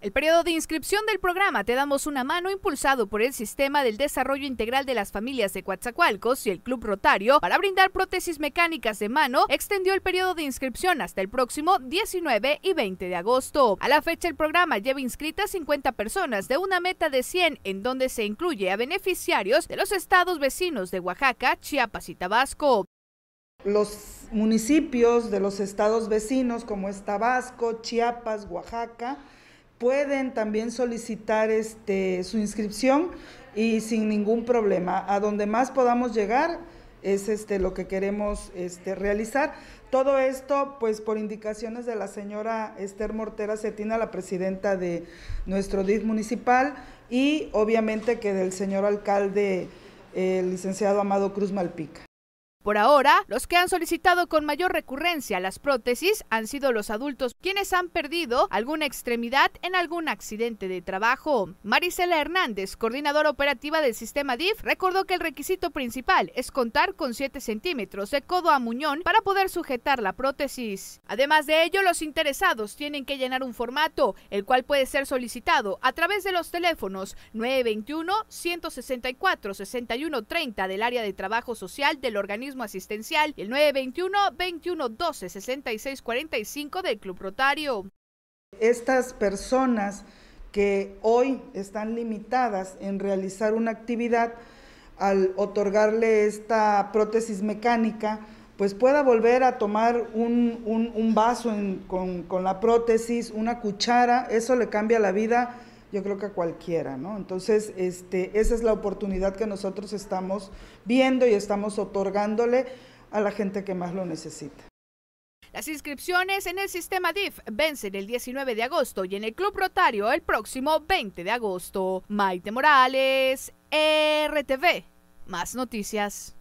El periodo de inscripción del programa Te Damos una Mano, impulsado por el Sistema del Desarrollo Integral de las Familias de Coatzacoalcos y el Club Rotario, para brindar prótesis mecánicas de mano, extendió el periodo de inscripción hasta el próximo 19 y 20 de agosto. A la fecha, el programa lleva inscritas 50 personas de una meta de 100, en donde se incluye a beneficiarios de los estados vecinos de Oaxaca, Chiapas y Tabasco. Los municipios de los estados vecinos, como es Tabasco, Chiapas, Oaxaca, pueden también solicitar este, su inscripción y sin ningún problema. A donde más podamos llegar es este, lo que queremos este, realizar. Todo esto, pues por indicaciones de la señora Esther Mortera Cetina, la presidenta de nuestro DIF municipal, y obviamente que del señor alcalde, el licenciado Amado Cruz Malpica. Por ahora, los que han solicitado con mayor recurrencia las prótesis han sido los adultos quienes han perdido alguna extremidad en algún accidente de trabajo. Marisela Hernández, coordinadora operativa del sistema DIF, recordó que el requisito principal es contar con 7 centímetros de codo a muñón para poder sujetar la prótesis. Además de ello, los interesados tienen que llenar un formato, el cual puede ser solicitado a través de los teléfonos 921-164-6130 del área de trabajo social del organismo asistencial el 921 66 45 del Club Rotario. Estas personas que hoy están limitadas en realizar una actividad, al otorgarle esta prótesis mecánica, pues pueda volver a tomar un, vaso con la prótesis, una cuchara, eso le cambia la vida yo creo que a cualquiera, ¿no? Entonces, este, esa es la oportunidad que nosotros estamos viendo y estamos otorgándole a la gente que más lo necesita. Las inscripciones en el sistema DIF vencen el 19 de agosto y en el Club Rotario el próximo 20 de agosto. Maite Morales, RTV. Más noticias.